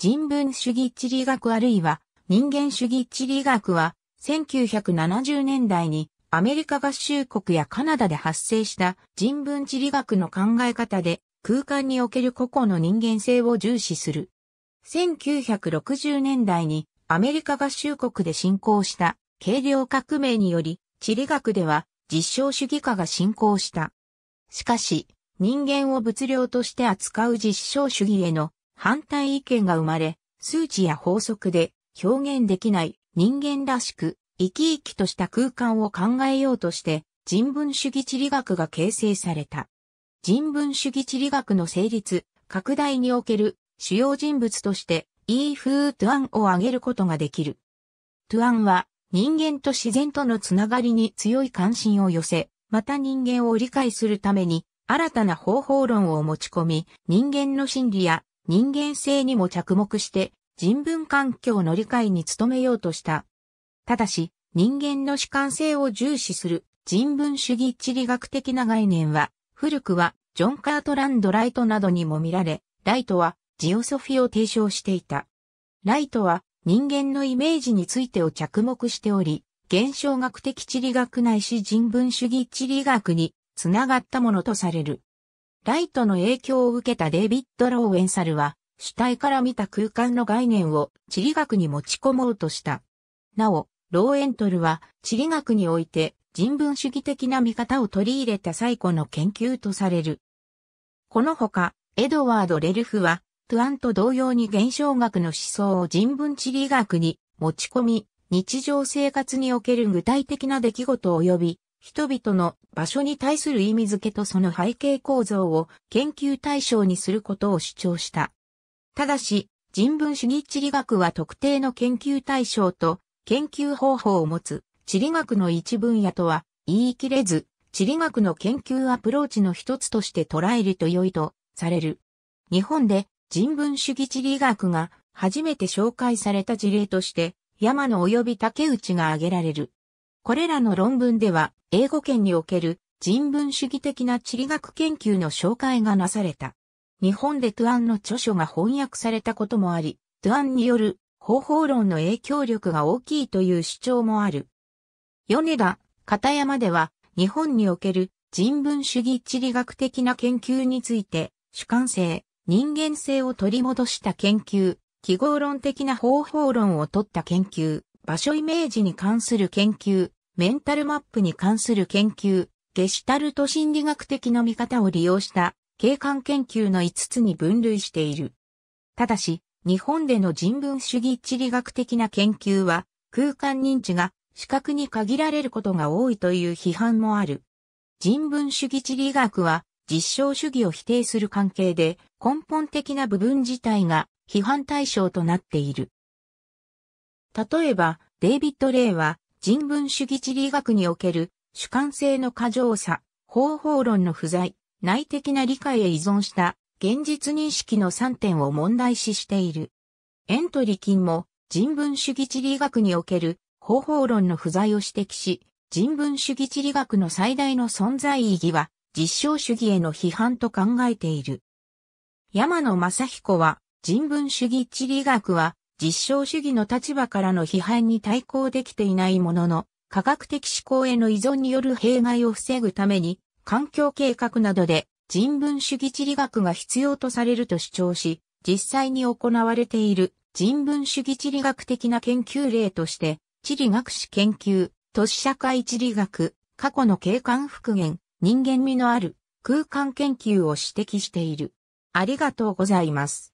人文主義地理学あるいは人間主義地理学は1970年代にアメリカ合衆国やカナダで発生した人文地理学の考え方で空間における個々の人間性を重視する。1960年代にアメリカ合衆国で進行した軽量革命により地理学では実証主義化が進行した。しかし人間を物量として扱う実証主義への反対意見が生まれ、数値や法則で表現できない人間らしく生き生きとした空間を考えようとして人文主義地理学が形成された。人文主義地理学の成立、拡大における主要人物としてイーフー・トゥアンを挙げることができる。トゥアンは人間と自然とのつながりに強い関心を寄せ、また人間を理解するために新たな方法論を持ち込み、人間の心理や人間性にも着目して人文環境の理解に努めようとした。ただし、人間の主観性を重視する人文主義地理学的な概念は、古くはジョン・カートランド・ライトなどにも見られ、ライトはジオソフィを提唱していた。ライトは人間のイメージについてを着目しており、現象学的地理学ないし人文主義地理学につながったものとされる。ライトの影響を受けたデイビッド・ローエンサルは、主体から見た空間の概念を地理学に持ち込もうとした。なお、ローエントルは地理学において人文主義的な見方を取り入れた最古の研究とされる。このほか、エドワード・レルフは、トゥアンと同様に現象学の思想を人文地理学に持ち込み、日常生活における具体的な出来事及び人々の場所に対する意味付けとその背景構造を研究対象にすることを主張した。ただし、人文主義地理学は特定の研究対象と研究方法を持つ地理学の一分野とは言い切れず、地理学の研究アプローチの一つとして捉えると良いとされる。日本で人文主義地理学が初めて紹介された事例として、山野及び竹内が挙げられる。これらの論文では、英語圏における人文主義的な地理学研究の紹介がなされた。日本でトゥアンの著書が翻訳されたこともあり、トゥアンによる方法論の影響力が大きいという主張もある。米田、片山では、日本における人文主義地理学的な研究について、主観性、人間性を取り戻した研究、記号論的な方法論を取った研究、場所イメージに関する研究、メンタルマップに関する研究、ゲシュタルト心理学的な見方を利用した景観研究の5つに分類している。ただし、日本での人文主義地理学的な研究は空間認知が視覚に限られることが多いという批判もある。人文主義地理学は実証主義を否定する関係で根本的な部分自体が批判対象となっている。例えば、デイビッド・レイは人文主義地理学における主観性の過剰さ、方法論の不在、内的な理解へ依存した現実認識の3点を問題視している。エントリキンも人文主義地理学における方法論の不在を指摘し、人文主義地理学の最大の存在意義は実証主義への批判と考えている。山野正彦は人文主義地理学は実証主義の立場からの批判に対抗できていないものの、科学的思考への依存による弊害を防ぐために、環境計画などで人文主義地理学が必要とされると主張し、実際に行われている人文主義地理学的な研究例として、地理学史研究、都市社会地理学、過去の景観復元、人間味のある空間研究を指摘している。ありがとうございます。